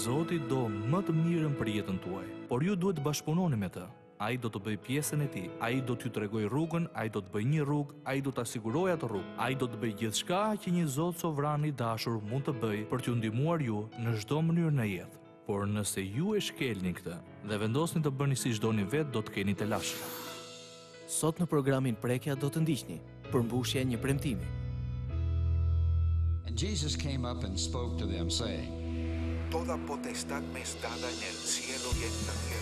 Zoti do më të mirën për jetën tuaj, por ju duhet të bashkëpunoni me të. Ai do të bëj pjesën e tij. Ai do t'ju tregoj rrugën, ai do të bëj një rrugë, ai do ta siguroj atë rrugë. Ai do të bëj gjithçka që një Zot sovran i dashur mund të bëj për t'ju ndihmuar ju në çdo mënyrë në jetë. Por nëse ju e shkelni këtë dhe vendosni të bëni siç doni vetë, do të keni të lashë. Sot në programin Prekja do të ndiqni përmbushje një premtimi. And Jesus came up and spoke to them saying, toda potestad me dada en el cielo y en la tierra.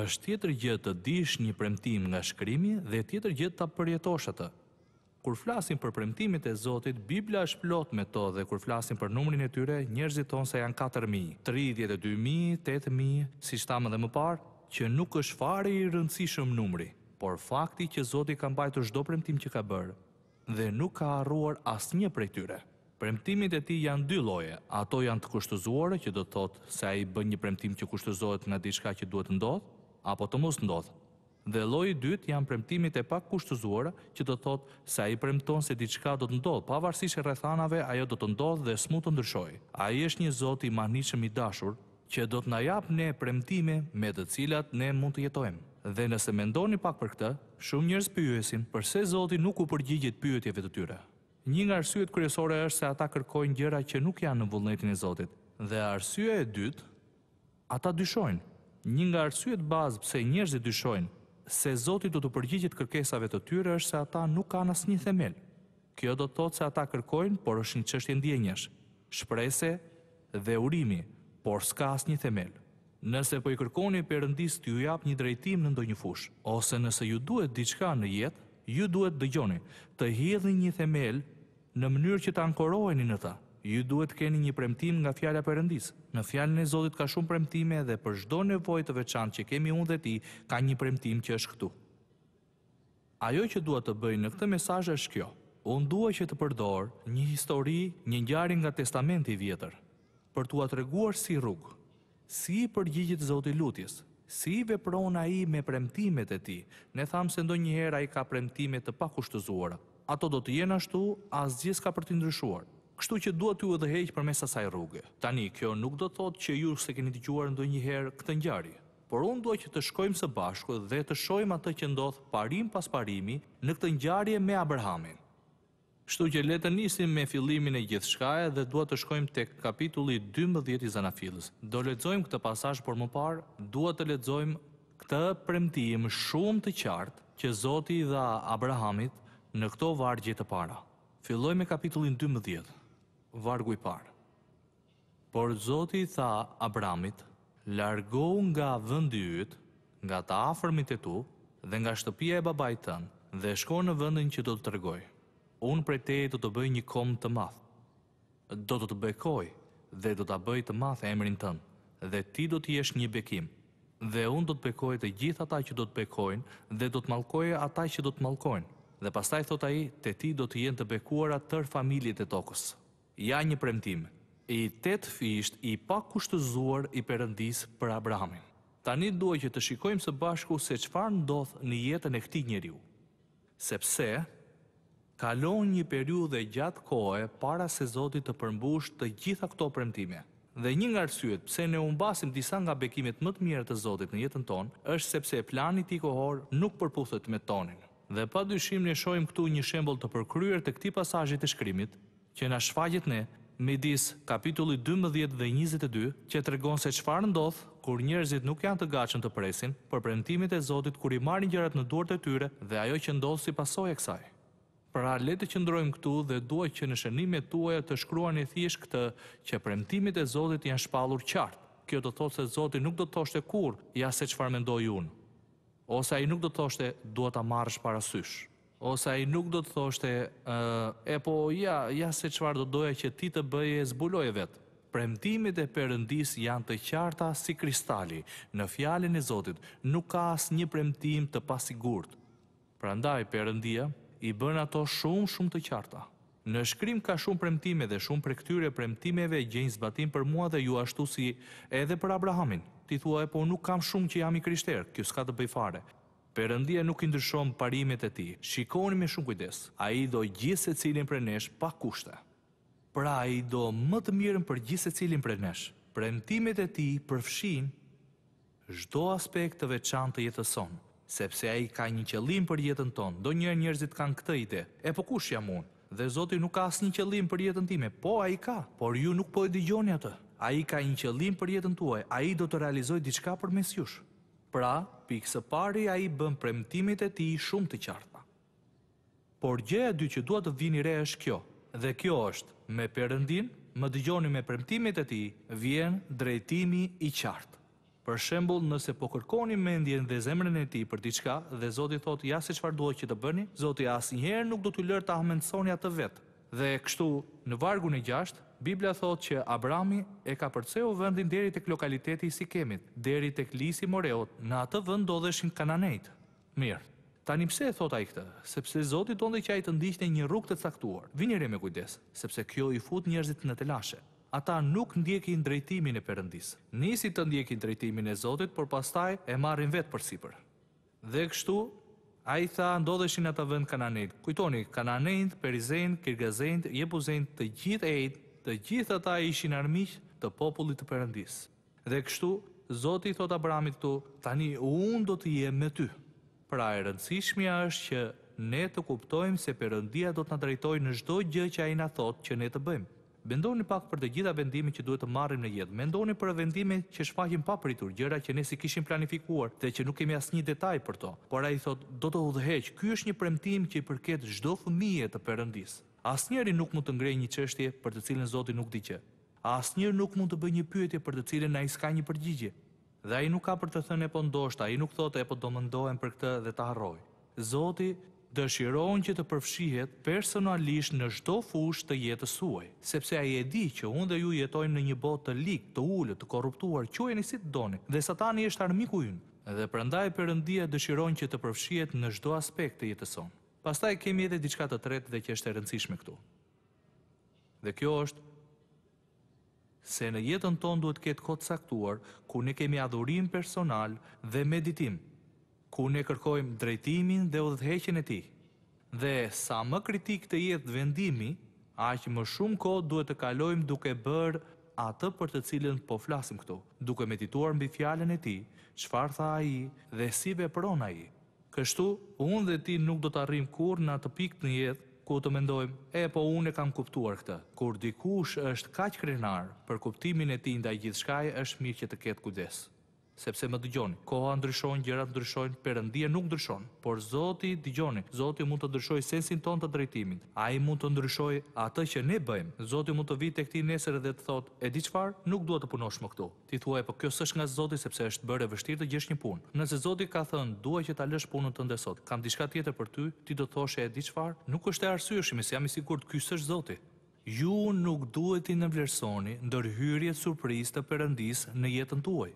është tjetër gjë të dish një premtim nga shkrimi dhe tjetër gjë të përjetosh atë. Kur flasim për premtimit e Zotit, Biblia është plot me to dhe kur flasim për numrin e tyre, njerëzit tonë se janë 4.000, 32.000, 8.000, si shtamë dhe më parë, që nuk është fare i rëndësishëm numri, por fakti që Zotit ka mbajtur shdo premtim që ka bërë, dhe nuk ka arruar asë një prej tyre. Premtimit e ti janë dy loje, ato janë të kushtëzuarë që do të thotë se a i bën një premtim që kushtëzohet nga diçka që duhet të ndodhë, apo të mos ndodhë. Dhe lojë i dytë janë premtimit e pak kushtëzuara që të thotë se a i premton se diçka do të ndodhë, pavarësish e rethanave ajo do të ndodhë dhe smu të ndryshoj. A i është një zoti manishëm i dashur që do të najap ne premtime me të cilat ne mund të jetojmë. Dhe nëse mendoni pak për këtë, shumë njërës pyjuesin përse zoti nuk u përgjigjit pyjëtjeve të tyre. Një nga arsyet kryesore është se ata kërkojnë gjëra që nuk janë në vullnetin e Zotit. Dhe arsye e dytë, ata dyshojnë. Një nga arsyet bazë pse njerëzit dyshojnë se Zoti do të përgjigjet kërkesave të tyre është se ata nuk kanë asnjë themel. Kjo do të thotë se ata kërkojnë, por është një çështje ndjenjësh, shprese dhe urimi, por s'ka asnjë themel. Nëse po i kërkoni përëndis të ju jap një drejtim në ndonjë fushë, ose nëse ju duhet diçka në jetë, ju duhet dëgjoni të hidhni një themel në mënyrë që ta ankoroni në ta ju duhet të keni një premtim nga fjalla përëndis. Në fjallën e Zodit ka shumë premtime dhe për shdo nevoj të veçan që kemi unë dhe ti, ka një premtim që është këtu. Ajo që duhet të bëjnë në këtë mesajë është kjo. Unë duhet që të përdorë një histori, një njari nga testamenti i vjetër, për të atë reguar si rrugë, si i përgjigjit Zodit Lutjes, si veprona i me premtimet e ti, ne thamë se ndo njëhera i ka premtimet të pak Ato do të jenë ashtu, as gjithë ka për të ndryshuar kështu që duhet ju edhe heqë për mes asaj rrugë. Tani, kjo nuk do thotë që ju se keni të gjuar ndo njëherë këtë njari, por unë duhet që të shkojmë së bashku dhe të shojmë atë që ndodhë parim pas parimi në këtë e me Abrahamin. Kështu që letë nisim me fillimin e gjithë shkaja dhe duhet të shkojmë tek kapitulli 12 i Zanafilës. Do letëzojmë këtë pasash për më parë, duhet të letëzojmë këtë premtim shumë të qartë që Zoti dha Abrahamit në këto vargje të para. Filloj me kapitullin 12 vargu i parë. Por Zoti i tha Abramit, largohu nga vendi yt, nga ta afërmit e tu dhe nga shtëpia e babait tën dhe shko në vendin që do të tregoj. Unë prej teje do të bëj një kom të madh. Do të të bekoj dhe do ta bëj të madh emrin tën dhe ti do të jesh një bekim dhe unë do të bekoj të gjithë ata që do të bekojnë dhe do të mallkoj ata që do të mallkojnë. Dhe pastaj thot ai, te ti do të jenë të bekuara tër familjet e tokës ja një premtim, i tetë fisht i pa kushtëzuar i përëndis për Abrahamin. Tani duaj që të shikojmë së bashku se qëfar ndodh një jetën e këti njeriu. Sepse, kalon një dhe gjatë kohë para se Zotit të përmbush të gjitha këto premtime. Dhe një nga rësyet pse ne umbasim disa nga bekimet më të mira të Zotit në jetën tonë, është sepse planit i kohor nuk përputhet me tonin. Dhe pa dyshim ne shohim këtu një shembull të përkryer të këtij pasazhi të shkrimit, që na shfaqet ne midis kapitulli 12 dhe 22 që tregon se çfarë ndodh kur njerëzit nuk janë të gatshëm të presin për premtimet e Zotit kur i marrin gjërat në duart e tyre dhe ajo që ndodh si pasojë e kësaj. Pra le të qëndrojmë këtu dhe duaj që në shënimet tuaja të shkruani thjesht këtë që premtimet e Zotit janë shpallur qartë. Kjo do të thotë se Zoti nuk do të thoshte kur ja se çfarë mendoi unë ose ai nuk do të thoshte duhet ta marrësh parasysh ose a i nuk do të thoshte, e po, ja, ja se qëfar do doja që ti të bëje e zbuloj e vetë. Premtimit e përëndis janë të qarta si kristali. Në fjallin e Zotit, nuk ka asë një premtim të pasigurt. Pra ndaj, përëndia, i bën ato shumë shumë të qarta. Në shkrim ka shumë premtime dhe shumë për këtyre premtimeve gjenjë zbatim për mua dhe ju ashtu si edhe për Abrahamin. Ti thua e po nuk kam shumë që jam i krishterë, kjo s'ka të bëjfare. Përëndia nuk i ndryshon parimet e ti, shikoni me shumë kujdes, a i do gjithë se cilin për nesh pa kushta. Pra a i do më të mirën për gjithë se cilin për nesh, për emtimet e ti përfshin çdo aspekt të veçan të jetëson, sepse a i ka një qëllim për jetën ton, do njerëzit kanë këtë ide, e po kush jam unë, dhe zoti nuk ka një qëllim për jetën time, po a i ka, por ju nuk po e dëgjoni atë, Ai ka një qëllim për jetën tuaj, Ai do të realizojë diçka përmes jush. Pra, pikë së pari a i bën premtimit e ti shumë të qarta. Por gjë e dy që duhet të vini re është kjo, dhe kjo është, me përëndin, më dëgjoni me premtimit e ti, vjen drejtimi i qartë. Për shembull, nëse po kërkoni mendjen dhe zemrën e tij për diçka dhe Zoti thotë ja se çfarë duhet që të bëni, Zoti asnjëherë nuk do t'ju lërë ta mendsoni atë vet. Dhe kështu, në vargun e gjashtë, Biblia thot që Abrami e ka përceu vendin deri tek lokaliteti i Sikemit, deri tek Lisi Moreot, në atë vend ndodheshin kananejt. Mirë. Tani pse e thot ai këtë? Sepse Zoti donte që ai të ndiqte një rrugë të caktuar. Vini re me kujdes, sepse kjo i fut njerëzit në telashe. Ata nuk ndjekin drejtimin e përëndis. Nisi të ndjekin drejtimin e Zotit, por pastaj e marrin vetë sipër. Dhe kështu A i tha, ndodheshin atë vend kananejt. Kujtoni, kananejt, perizejt, kirgazejt, jebuzejt, të gjithë ejt të gjithë ata ishin armiq të popullit të Perëndis. Dhe kështu Zoti i thot Abrahamit këtu, tani unë do të jem me ty. Pra e rëndësishmja është që ne të kuptojmë se Perëndia do të na drejtojë në çdo gjë që ai na thot që ne të bëjmë. Mendoni pak për të gjitha vendimet që duhet të marrim në jetë. Mendoni për vendimet që shfaqim pa pritur, gjëra që ne si kishim planifikuar dhe që nuk kemi asnjë detaj për to. Por ai thotë, do të udhëheq. Ky është një premtim që i përket çdo fëmijë të Perëndisë. Asnjëri nuk mund të ngrejë një çështje për të cilën Zoti nuk di që. Asnjëri nuk mund të bëjë një pyetje për të cilën ai s'ka një përgjigje. Dhe ai nuk ka për të thënë po ndoshta, ai nuk thotë po do më ndohem për këtë dhe ta harroj. Zoti dëshiron që të përfshihet personalisht në çdo fushë të jetës suaj, sepse ai e di që unë dhe ju jetojmë në një botë të ligë, të ullë, të korruptuar quhen si doni, dhe Satani është armiku ynë. Dhe prandaj Perëndia që të përfshihet në çdo aspekt të jetës sonë. Pastaj kemi edhe diçka të tretë dhe që është e rëndësishme këtu. Dhe kjo është se në jetën tonë duhet të ketë kohë caktuar ku ne kemi adhurim personal dhe meditim, ku ne kërkojmë drejtimin dhe udhëheqjen e tij. Dhe sa më kritik të jetë vendimi, aq më shumë kohë duhet të kalojmë duke bërë atë për të cilën po flasim këtu, duke medituar mbi fjalën e tij, çfarë tha ai dhe si vepron ai. Kështu, unë dhe ti nuk do të arrim kur në atë pikë në jetë, ku të mendojmë, e po unë e kam kuptuar këtë, kur dikush është kaqë krenar për kuptimin e ti nda gjithë shkaj është mirë që të ketë kujdes sepse më dëgjoni. Koha ndryshojnë, gjërat ndryshojnë, perëndia nuk ndryshon, por Zoti dëgjoni. Zoti mund të ndryshojë sensin ton të drejtimit. Ai mund të ndryshojë atë që ne bëjmë. Zoti mund të vijë tek ti nesër dhe të thotë, "E di çfarë? Nuk dua të punosh më këtu." Ti thuaj, "Po kjo s'është nga Zoti sepse është bërë vështirë të gjesh një punë." Nëse Zoti ka thënë, "Dua që ta lësh punën tënde sot, kam diçka tjetër për ty," ti do të thoshë, "E di çfarë? Nuk është e arsyeshme, se si jam i sigurt ky s'është Zoti." Ju nuk duhet të nëvlerësoni ndërhyrjet surprizë të Perëndis në jetën tuaj.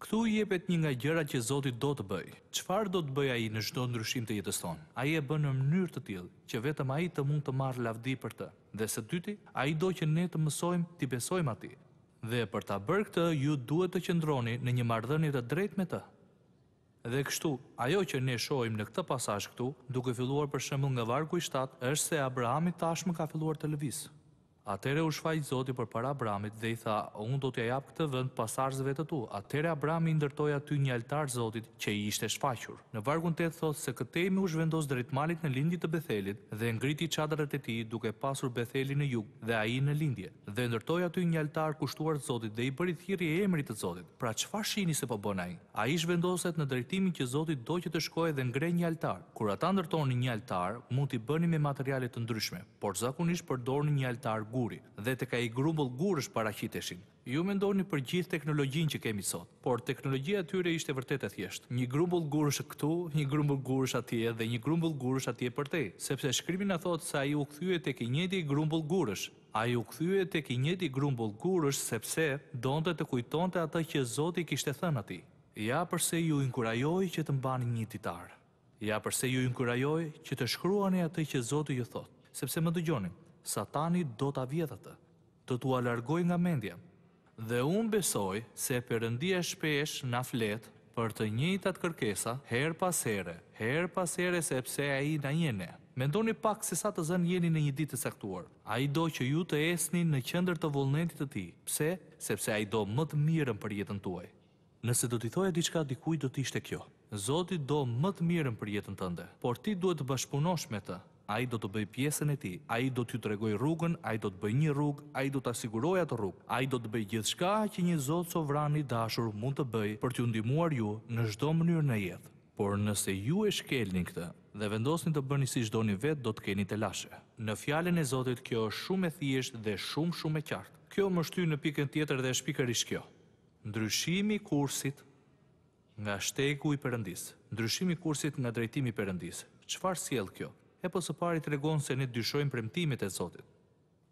Këtu jepet një nga gjërat që Zoti do të bëjë. Çfarë do të bëjë ai në çdo ndryshim të jetës tonë? Ai e bën në mënyrë të tillë që vetëm ai të mund të marrë lavdi për të. Dhe së dyti, ai do që ne të mësojmë të besojmë atij. Dhe për ta bërë këtë, ju duhet të qëndroni në një mardhënit të drejtë me të. Dhe kështu, ajo që ne shohim në këtë pasazh këtu, duke filluar për shembull nga vargu i 7, është se Abrahami tashmë ka filluar të lëvizë. Atere u shfajt Zoti për para Abramit dhe i tha, unë do t'ja japë këtë vënd pasarzëve të tu. Atere Abrami ndërtoj aty një altar Zotit që i ishte shfaqur. Në vargun të e thot se këte me u shvendos drejt malit në lindjit të Bethelit dhe ngriti qadrët e ti duke pasur Betheli në jug dhe a i në lindje. Dhe ndërtoj aty një altar kushtuar Zotit dhe i bëri thiri e emrit të Zotit. Pra që fa shini se po bëna i? A i shvendoset në drejtimin që Zotit do që të shkoj dhe ngrej një altar. Kur ata ndërtojnë një altar, mund t'i bëni me materialet të ndryshme, por zakonisht përdojnë një altar gu guri dhe tek ai grumbull gurësh paraqiteshin. Ju mendoni për gjithë teknologjinë që kemi sot, por teknologjia tyre ishte vërtet e thjeshtë. Një grumbull gurësh këtu, një grumbull gurësh atje dhe një grumbull gurësh atje për te, sepse shkrimi na thotë se ai u kthye tek i njëjti grumbull gurësh. Ai u kthye tek i grumbull gurësh sepse donte të kujtonte atë që Zoti kishte thënë atij. Ja përse ju inkurajoj që të mbani një ditar. Ja përse ju inkurajoj që të shkruani atë që Zoti ju thotë. Sepse më dëgjoni, satani do të avjetatë, të tua largoj nga mendje. Dhe unë besoj se përëndia shpesh na fletë për të njëjtat kërkesa herë pas here, her pas here sepse ai na jeni. Mendoni pak se sa të zënë jeni në një ditë të A Ai do që ju të esni në qendër të vullnetit të tij. Pse? Sepse ai do më të mirën për jetën tuaj. Nëse do t'i thoja diçka dikujt do të ishte kjo. Zoti do më të mirën për jetën tënde, por ti duhet të bashkëpunosh me të, A i do të bëj pjesën e ti, a i do t'ju të regoj rrugën, a i do të bëj një rrugë, a i do t'asiguroj atë rrugë, a i do të bëj gjithë shka që një zotë sovrani dashur mund të bëj për t'ju ndimuar ju në shdo mënyrë në jetë. Por nëse ju e shkelni këtë dhe vendosni të bëni si shdo një vetë, do t'keni të lashe. Në fjallin e zotit kjo është shumë e thjesht dhe shumë shumë e qartë. Kjo më shty në pikën tjetër dhe shpikër ish kjo. Ndryshimi kursit nga i Ndryshimi kursit nga drejtimi kjo? e po së pari të regon se ne dyshojmë premtimit e Zotit.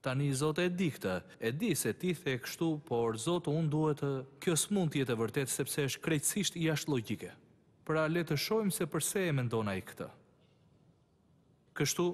Tani Zotë e dikte, e di se ti the e kështu, por Zotë unë duhet të kjo s'mund tjetë e vërtet sepse është krejtësisht i ashtë logike. Pra le të shojmë se përse e mendona i këtë. Kështu,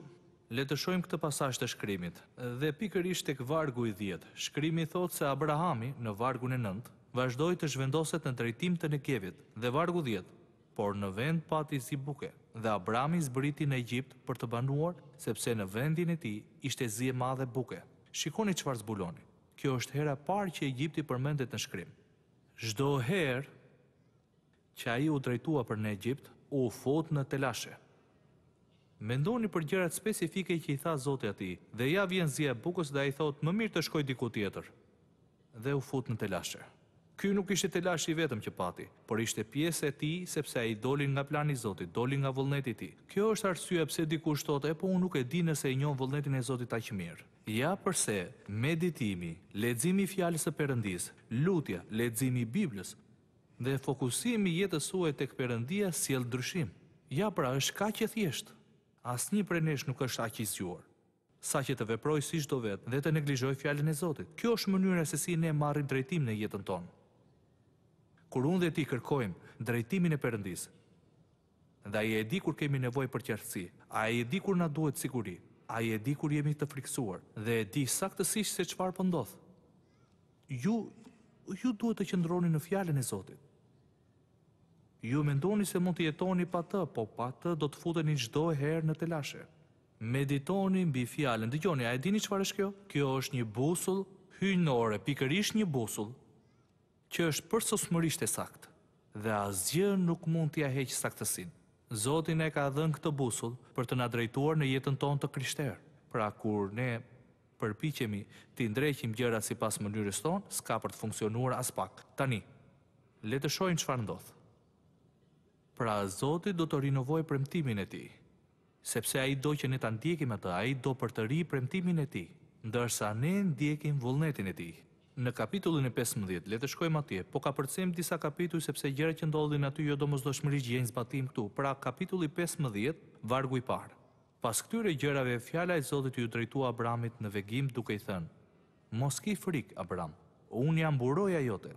le të shojmë këtë pasasht të shkrimit, dhe pikër ishte kë vargu i djetë, shkrimi thotë se Abrahami në vargun e nëndë, vazhdoj të zhvendoset në drejtim të në kevit, dhe vargu djetë, por në vend pati si buke, dhe Abrami zbriti në Egjipt për të banuar, sepse në vendin e ti ishte zi e madhe buke. Shikoni farë zbuloni, kjo është hera parë që Egjipti përmendet në shkrim. Zdo herë që a i u drejtua për në Egjipt, u fot në telashe. Mendoni për gjërat specifike që i tha Zoti ati, dhe ja vjen zi e bukës dhe a i thot më mirë të shkoj diku tjetër, dhe u fot në telashe. Ky nuk ishte të lash i vetëm që pati, por ishte pjesë e ti sepse a i dolin nga plani Zotit, dolin nga vullneti ti. Kjo është arsye pse diku e po unë nuk e di nëse e njën vullnetin e Zotit a që mirë. Ja përse, meditimi, ledzimi i fjallës e përëndis, lutja, ledzimi i Biblës, dhe fokusimi jetës suaj të këpërëndia si e lëdryshim. Ja pra, është ka që thjeshtë. Asë një për nesh nuk është aqizjuar sa që të veproj si shdo vetë dhe të neglizhoj fjallin e Zotit. Kjo është mënyrë e se si ne marrim drejtim në jetën tonë kur unë dhe ti kërkojmë drejtimin e përëndisë. Dhe a i e di kur kemi nevoj për qërësi, a i e di kur na duhet siguri, a i e di kur jemi të friksuar, dhe e di saktësish se qëfar pëndodhë. Po ju, ju duhet të qëndroni në fjallën e Zotit. Ju mendoni se mund të jetoni pa të, po pa të do të futeni gjdoj herë në telashe. Meditoni mbi fjallën, dhe gjoni, a e dini qëfar është kjo? Kjo është një busull, hynore, pikërish një busull, që është përsosmërisht e saktë dhe asgjë nuk mund t'ja heqë saktësinë. Zoti e ka dhënë këtë busull për të na drejtuar në jetën tonë të krishterë. Pra kur ne përpiqemi të ndrejhim gjëra sipas mënyrës ton, s'ka për të funksionuar as pak. Tani, le të shohim çfarë ndodh. Pra Zoti do të rinovojë premtimin e tij, sepse ai do që ne ta ndjekim atë, ai do për të ri premtimin e tij, ndërsa ne ndjekim vullnetin e tij. Në kapitullin e 15, le të shkojmë atje, po ka përcem disa kapituj sepse gjere që ndodhin aty jo do mos do shmëri gjenjë zbatim këtu, pra kapitulli 15, vargu i parë. Pas këtyre gjereve, fjala e Zotit ju drejtua Abramit në vegim duke i thënë, mos ki frik, Abram, unë jam buroja jote,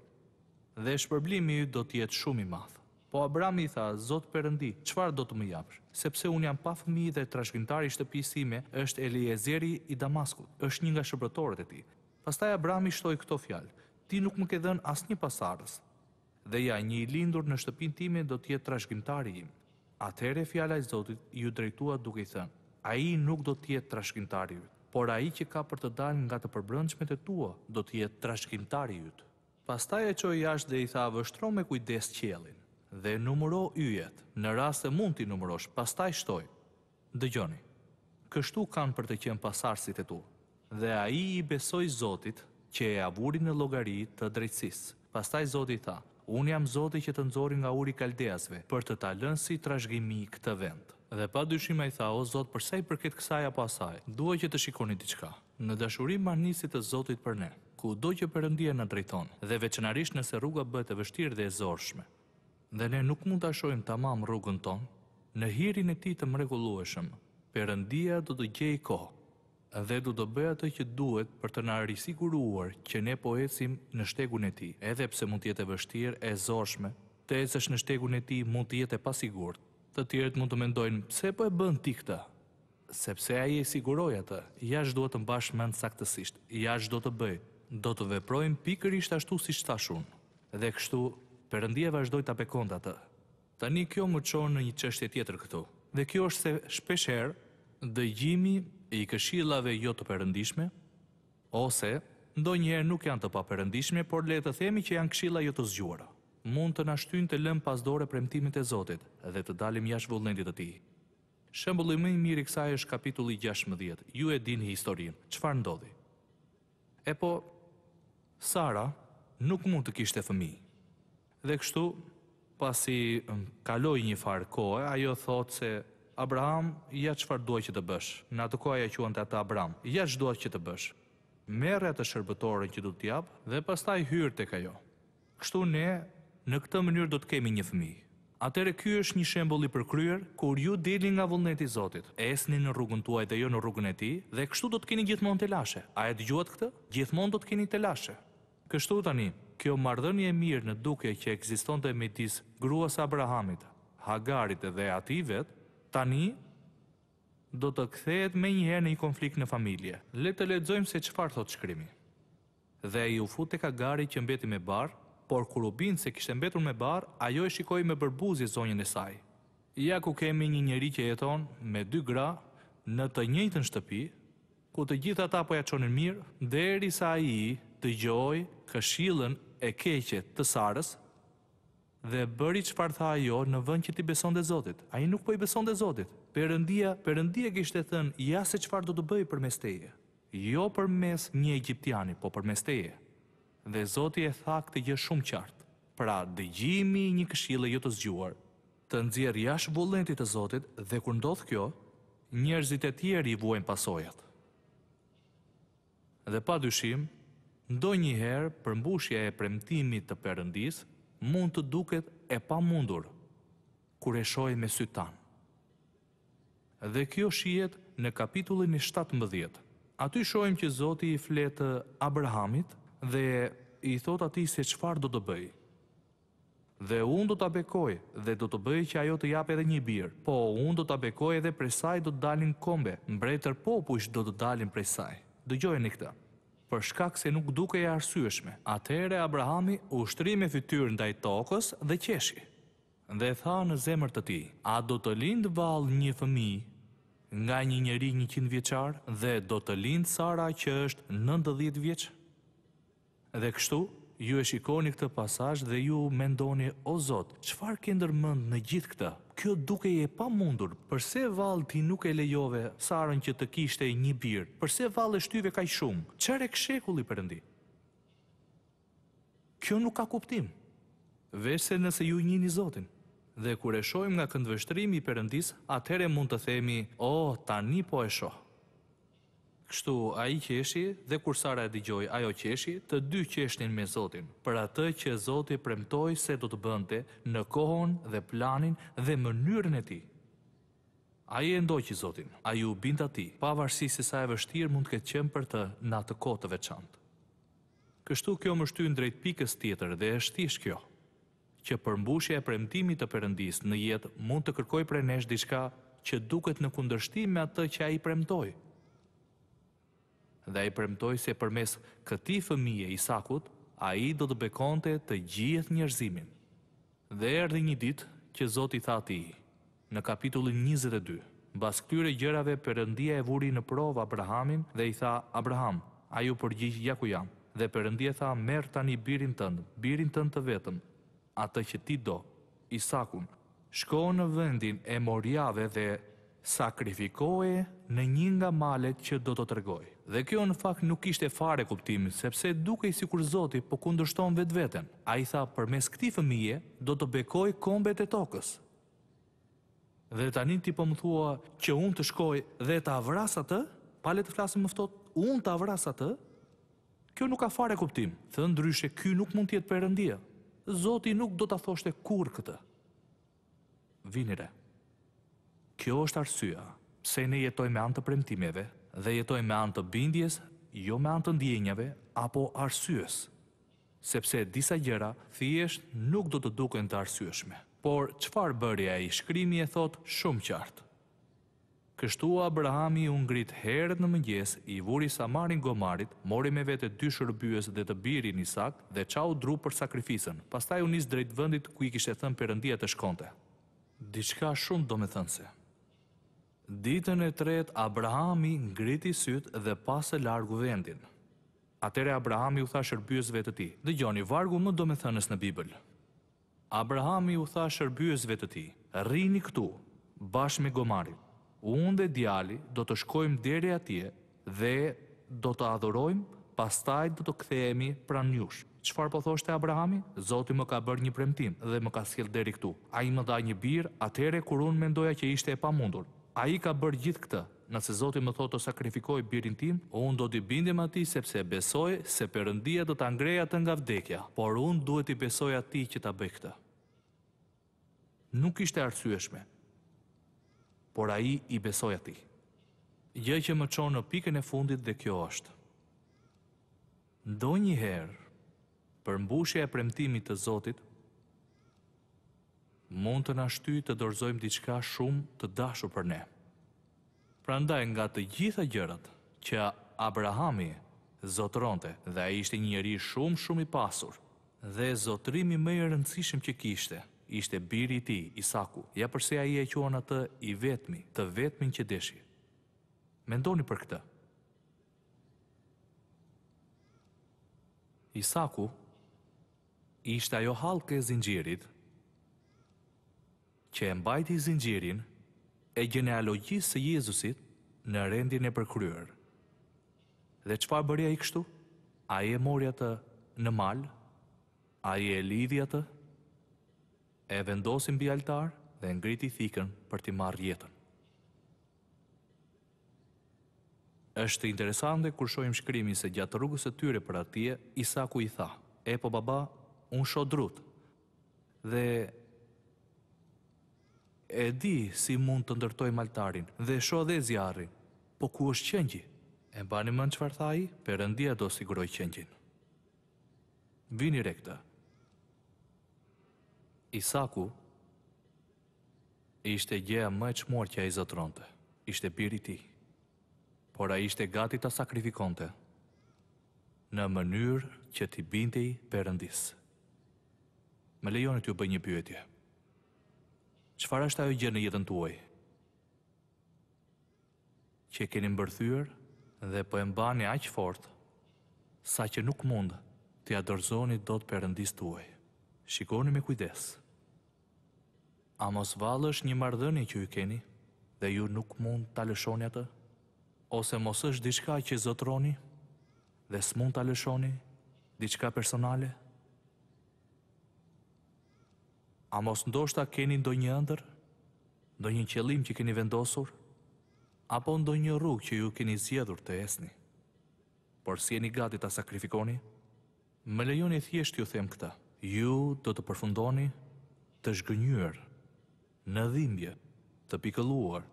dhe shpërblimi ju do tjetë shumë i mathë. Po Abram i tha, Zot përëndi, qëfar do të më japsh? Sepse unë jam pa fëmi dhe trashkintari shtëpisime është Eliezeri i Damaskut, është një nga shëpërtorët e ti, Pastaj Abrami shtoi këto fjalë: Ti nuk më ke dhënë asnjë pasardhës. Dhe ja, një i lindur në shtëpinë time do të jetë trashëgimtari im. Atëherë fjala e Zotit ju drejtua duke i thënë: Ai nuk do të jetë trashëgimtari yt, por ai që ka për të dalë nga të përbrëndshmet e tua do të jetë trashëgimtari yt. Pastaj e çoi jashtë dhe i tha: Vështro me kujdes qiellin dhe numëro yjet. Në rast se mund ti numërosh, pastaj shtoj. Dëgjoni. Kështu kanë për të qenë pasardhësit e tua dhe a i i besoj Zotit që e avuri në logari të drejtsis. Pastaj Zotit tha, unë jam Zotit që të nëzori nga uri kaldeasve për të talën si trashgimi këtë vend. Dhe pa dyshima i tha, o Zot, përse i përket kësaj apo asaj, duhe që të shikoni qka. Në dashurim njësit të Zotit për ne, ku do që përëndia në drejton, dhe veçanarisht nëse rruga bëtë vështirë dhe e zorshme, dhe ne nuk mund të ashojmë tamam rrugën ton, në hirin e ti të mregulueshëm, përëndia do të gjej kohë, dhe du të bëja të që duhet për të nërë risikuruar që ne po ecim në shtegun e ti, edhe pse mund tjetë e vështirë e zorshme, të ecësh në shtegun e ti mund tjetë e pasigurët, të tjerët mund të mendojnë pse po e bën ti këta, sepse a i e sigurojë atë, jash duhet të mbash mend saktësisht, jash duhet të bëj, do të veprojnë pikër ashtu si shtë thashun, dhe kështu përëndje vazhdoj të apekonda atë. Tani kjo më qonë në një qështje tjetër këtu, dhe kjo është se shpesherë dëgjimi i këshillave jo të perëndishme ose ndonjëherë nuk janë të pa përëndishme, por le të themi që janë këshilla jo të zgjuara mund të na të lëm pas dorë premtimin e Zotit dhe të dalim jashtë vullnetit të tij shembulli më i mirë kësaj është kapitulli 16 ju e dini historinë çfarë ndodhi e po Sara nuk mund të kishte fëmijë dhe kështu pasi mm, kaloi një farë kohë ajo thotë se Abraham, ja çfarë duaj që të bësh. Në atë kohë ajo quante atë Abraham, ja çdo që të bësh. Merre atë shërbëtorën që do të jap dhe pastaj hyr tek ajo. Kështu ne në këtë mënyrë do të kemi një fëmijë. Atëre ky është një shembull i përkryer kur ju dilni nga vullneti i Zotit, esni në rrugën tuaj dhe jo në rrugën e tij dhe kështu do të keni gjithmonë telashe. A e dëgjuat këtë? Gjithmonë do të keni telashe. Kështu tani, kjo marrëdhënie e mirë në dukje që ekzistonte midis gruas Abrahamit, Hagarit dhe ative vet, tani do të kthehet një herë në një konflikt në familje. Le të lexojmë se çfarë thotë shkrimi. Dhe ai u fut tek agari që mbeti me barr, por kur u bin se kishte mbetur me barr, ajo e shikoi me bërbuzje zonjën e saj. Ja ku kemi një njerëz që jeton me dy gra në të njëjtën shtëpi, ku të gjithë ata po ja çonin mirë, derisa ai dëgjoi këshillën e keqe të Sarës, dhe bëri qëfar tha ajo në vënd që ti beson dhe Zotit. A i nuk po i beson dhe Zotit. Perëndia, perëndia kështë e thënë, ja se qëfar do të bëj për mes teje. Jo për mes një egyptiani, po për mes teje. Dhe Zotit e tha këtë gjë shumë qartë. Pra, dëgjimi një këshile jo të zgjuar, të nëzirë jash vullentit të Zotit dhe kur ndodhë kjo, njerëzit e tjeri i vuajnë pasojat. Dhe pa dyshim, njëherë përmbushja e premtimit të përëndisë mund të duket e pa mundur, kur e shoj me sy Dhe kjo shijet në kapitullin 17. Aty shohim që Zoti i flet Abrahamit dhe i thot atij se çfarë do të bëj. Dhe unë do ta bekoj dhe do të bëj që ajo të jap edhe një birë. Po unë do ta bekoj edhe prej saj do të dalin kombe, mbretër popujt do të dalin prej saj. Dëgjojeni këtë për shkak se nuk duke e arsyeshme. Atere, Abrahami u shtri me fityr në dajtë tokës dhe qeshi. Dhe tha në zemër të ti, a do të lindë valë një fëmi nga një njëri një kinë vjeqar dhe do të lindë Sara që është 90 vjeqë? Dhe kështu, ju e shikoni këtë pasaj dhe ju mendoni, o Zot, qëfar këndër mëndë në gjithë këta? Kjo duke e pa mundur, përse valë ti nuk e lejove sarën që të kishte një birë, përse valë e shtyve ka i shumë, qërë e kshekulli përëndi? Kjo nuk ka kuptim, vesh se nëse ju një një Zotin. Dhe kur e shojmë nga këndvështrimi përëndis, atëre mund të themi, o, oh, tani po e shojmë. Kështu a i qeshi dhe kursara e digjoj ajo qeshi të dy qeshtin me Zotin, për atë që Zotin premtoj se do të bënte në kohon dhe planin dhe mënyrën e ti. A i e ndoj që Zotin, a ju bind ati, pavarësi se sa e vështirë mund të këtë qenë për të në atë kohë të veçantë. Kështu kjo më në drejt pikës tjetër dhe është ish kjo, që përmbushja e premtimit të përëndis në jetë mund të kërkoj për e nesh diçka që duket në kundërshtim me atë që a i dhe i premtoj se përmes këti fëmije Isakut, a i do të bekonte të gjithë njerëzimin. Dhe erdi një dit që Zoti tha ti, në kapitullin 22, bas këtyre gjërave përëndia e vuri në provë Abrahamin dhe i tha Abraham, a ju përgjith jaku jam, dhe përëndia tha merë tani birin tëndë, birin tëndë të vetëm, atë që ti do, Isakun, shko në vendin e morjave dhe sakrifikoje në një nga malet që do të tërgojë. Dhe kjo në fakt nuk ishte fare kuptimit, sepse duke i si kur Zoti po kundërshton vetë vetën. A i tha, për mes këti fëmije, do të bekoj kombet e tokës. Dhe tani ti po më thua që unë të shkoj dhe të avrasa të, pale të flasim më unë të avrasa të, kjo nuk ka fare kuptim. Thë ndryshe, kjo nuk mund tjetë përëndia. Zoti nuk do të thoshte kur këtë. Vinire, kjo është arsyeja se ne jetoj me antë premtimeve dhe jetoj me anë të bindjes, jo me anë të ndjenjave, apo arsyes, sepse disa gjera thjesht nuk do të duken të arsyeshme. Por qëfar bërja i shkrimi e thot shumë qartë. Kështu Abrahami u ngrit herët në mëngjes, i vuri Samarin Gomarit, mori me vete dy shërbyes dhe të birin Isak dhe çau dru për sakrificën. Pastaj u nis drejt vendit ku i kishte thënë Perëndia të shkonte. Diçka shumë thënëse. Ditën e tret, Abrahami ngriti sytë dhe pasë largu vendin. Atere Abrahami u tha shërbjësve të ti, dhe gjoni vargu më do me thënës në Bibël. Abrahami u tha shërbjësve të ti, rini këtu, bashkë me gomarit, unë dhe djali do të shkojmë deri atje dhe do të adhorojmë, pastaj do të kthehemi pran jush. Çfarë po thoshte Abrahami? Zoti më ka bërë një premtim dhe më ka sjell deri këtu. Ai më dha një bir, atëherë kur unë mendoja që ishte e pamundur, a i ka bërë gjithë këtë, nëse Zotit më thotë të sakrifikoj birin tim, unë do t'i bindim ati sepse besoj se përëndia do t'a të nga vdekja, por unë duhet t'i besoj ati që t'a bëj këtë. Nuk ishte arsueshme, por a i i besoj ati. Gjë që më qonë në pikën e fundit dhe kjo është. Ndo njëherë, për mbushja e premtimit të Zotit, mund të nashty të dorzojmë diçka shumë të dashu për ne. Pra ndaj nga të gjitha gjërat që Abrahami zotronte dhe a ishte një njëri shumë shumë i pasur dhe zotrimi me i rëndësishim që kishte, ishte biri ti, Isaku, ja përse a i e quan atë i vetmi, të vetmin që deshi. Mendoni për këtë. Isaku ishte ajo halkë e zingjirit, që e mbajti zinxhirin e genealogjisë së Jezusit në rendin e përkryer. Dhe çfarë bëri ai kështu? Ai e mori atë në mal, ai e lidhi atë, e vendosi mbi altar dhe ngriti thikën për t'i marrë jetën. Është interesante kur shohim shkrimin se gjatë rrugës së tyre për atje Isaku i tha: "E po baba, un shoh drut." Dhe e di si mund të ndërtoj maltarin dhe sho dhe zjarri, po ku është qëngji? E bani më në qëfar thaj, përëndia do siguroj qëngjin. Vini rekta. Isaku ishte gjeja më e qmorë që a i zëtronte, ishte piri ti, por a ishte gati të sakrifikonte, në mënyrë që ti bindej përëndisë. Me lejonë t'ju bëj një pyetje. Qëfar është ajo gjë në jetën të uaj? Që e keni më bërthyër dhe po e mba një aqë fort, sa që nuk mund të ja dërzoni do të përëndis të uaj. Shikoni me kujdes. A mos valë është një mardhëni që ju keni dhe ju nuk mund të lëshoni atë? Ose mos është diçka që zotroni dhe s'mund të alëshoni diçka personale? A mos ndoshta keni ndonjë ëndër? Ndonjë qëllim që keni vendosur? Apo ndonjë rrugë që ju keni zgjedhur të esni? Por si një gati ta sakrifikoni? Më lejoni thjesht ju them këtë. Ju do të përfundoni të zhgënjur në dhimbje, të pikëlluar,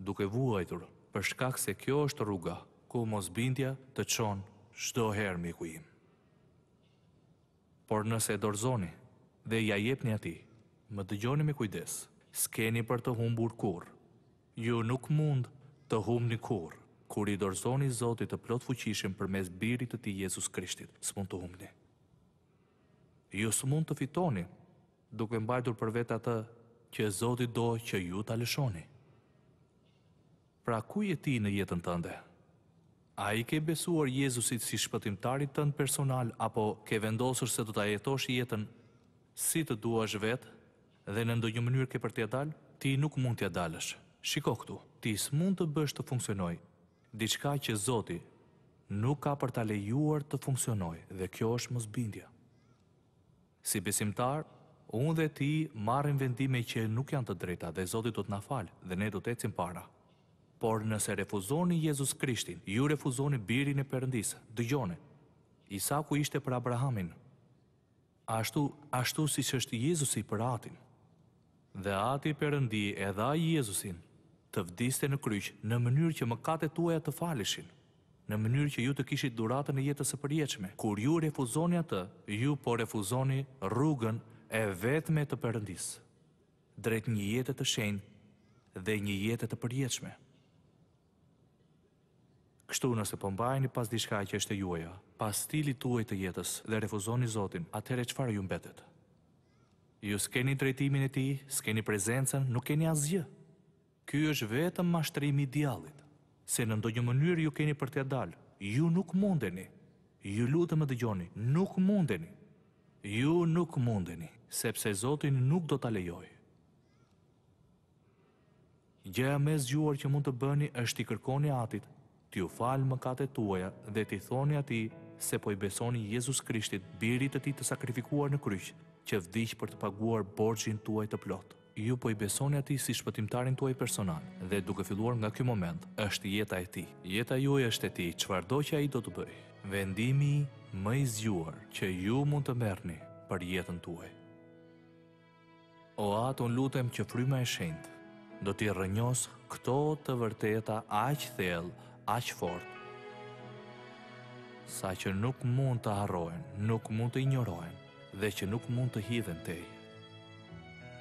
duke vuajtur për shkak se kjo është rruga ku mos bindja të qonë shdo herë miku im. Por nëse dorzoni dhe ja jepni ati, më dëgjoni me kujdes. S'keni për të humbur kur. Ju nuk mund të humni kur. Kur i dorëzoni Zotit të plot fuqishëm për mes birit të ti Jezus Krishtit, s'mund të humni. Ju s'mund të fitoni, duke mbajtur për vetë atë që Zotit do që ju të alëshoni. Pra ku je ti në jetën tënde? A i ke besuar Jezusit si shpëtimtarit tënd personal, apo ke vendosur se do të jetosh jetën si të duash vetë, dhe në ndonjë mënyrë ke për t'ia dalë, ti nuk mund t'ia dalësh. Shiko këtu, ti s'mund të bësh të funksionoj. Diçka që Zoti nuk ka për ta lejuar të funksionoj dhe kjo është mosbindje. Si besimtar, unë dhe ti marrim vendime që nuk janë të drejta dhe Zoti do të na fal dhe ne do të ecim para. Por nëse refuzoni Jezus Krishtin, ju refuzoni birin e Perëndis. Dëgjoni. Isaku ishte për Abrahamin. Ashtu, ashtu siç është Jezusi për Atin dhe ati përëndi e dha Jezusin të vdiste në kryq në mënyrë që kate tuaja të falishin, në mënyrë që ju të kishit duratën e jetës së përjetshme. Kur ju refuzoni atë, ju po refuzoni rrugën e vetme të Perëndis, drejt një jete të shenjtë dhe një jete të përjetshme. Kështu nëse po mbajeni pas diçka që është e juaja, pas stilit tuaj të jetës dhe refuzoni Zotin, atëherë çfarë ju mbetet? ju s'keni drejtimin e ti, s'keni prezencen, nuk keni asgjë. Ky është vetëm mashtrimi i djallit, se në ndonjë mënyrë ju keni për t'ja dalë. Ju nuk mundeni. Ju lutëm më dëgjoni, nuk mundeni. Ju nuk mundeni, sepse Zotin nuk do t'a lejoj. Gjeja me zgjuar që mund të bëni është i kërkoni atit, t'ju falë më kate tuaja dhe t'i thoni ati se po i besoni Jezus Krishtit birit të ti të sakrifikuar në kryqë, që vdiq për të paguar borxhin tuaj të plot. Ju po i besoni atij si shpëtimtarin tuaj personal dhe duke filluar nga ky moment është jeta e tij. Jeta juaj është e tij, do që ai do të bëjë. Vendimi më i zgjuar që ju mund të merrni për jetën tuaj. O atë unë lutem që fryma e shendë, do t'i rënjos këto të vërteta aq thell, aq fort. Sa që nuk mund të harrojnë, nuk mund të injorohen dhe që nuk mund të hidhen te.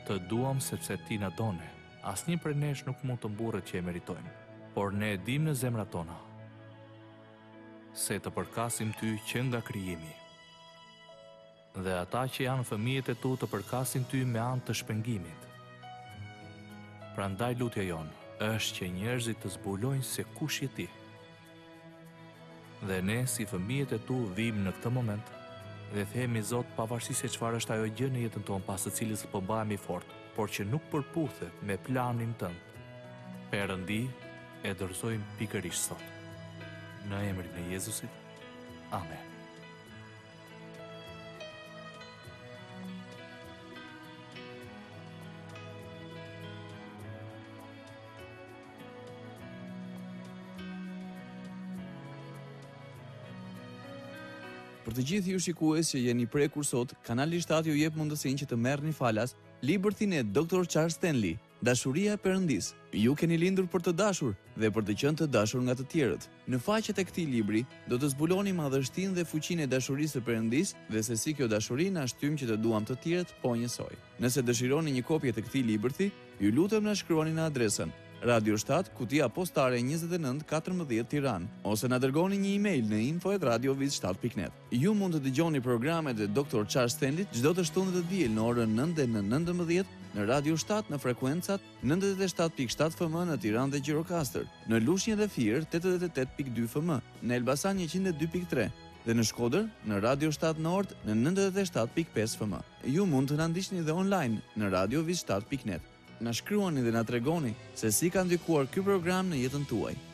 Të duam sepse ti na done. Asnjë për nesh nuk mund të mburret që e meritojmë, por ne e dim në zemrat tona se të përkasim ty që nga krijimi. Dhe ata që janë fëmijët e tu të përkasin ty me anë të shpengimit. Pra ndaj lutja jonë, është që njerëzit të zbulojnë se kush je ti. Dhe ne si fëmijët e tu vim në këtë moment Dhe themi Zot, pavarësisht se çfarë është ajo gjë në jetën tonë pas së cilës po bëhemi fort, por që nuk përputhet me planin tënd. Perëndi, e dorësojmë pikërisht sot. Në emrin e Jezusit. Amen. Për të gjithë ju shikues që jeni prej sot, Kanali 7 ju jep mundësin që të merë një falas Libertin e Dr. Charles Stanley, Dashuria e Perëndis. Ju keni lindur për të dashur dhe për të qenë të dashur nga të tjerët. Në faqet e këtij libri do të zbuloni madhështinë dhe fuqinë e dashurisë së Perëndis dhe se si kjo dashuri na shtym që të duam të tjerët po njësoj. Nëse dëshironi një kopje të këtij libri, ju lutem na shkruani në adresën: Radio 7, kutia postare 2914 Tiran, ose në dërgoni një e-mail në info.radioviz7.net. Ju mund të dëgjoni programet e Dr. Charles Stendit gjdo të shtunë të djel në orën 9 dhe 19 në Radio 7 në frekuencat 97.7 FM në Tiran dhe Gjirokaster, në Lushnje dhe Firë 88.2 FM, në Elbasan 102.3 dhe në Shkoder në Radio 7 Nord në 97.5 FM. Ju mund të nëndishtë një dhe online në radioviz7.net. Na shkruani dhe na tregoni se si ka ndikuar ky program në jetën tuaj.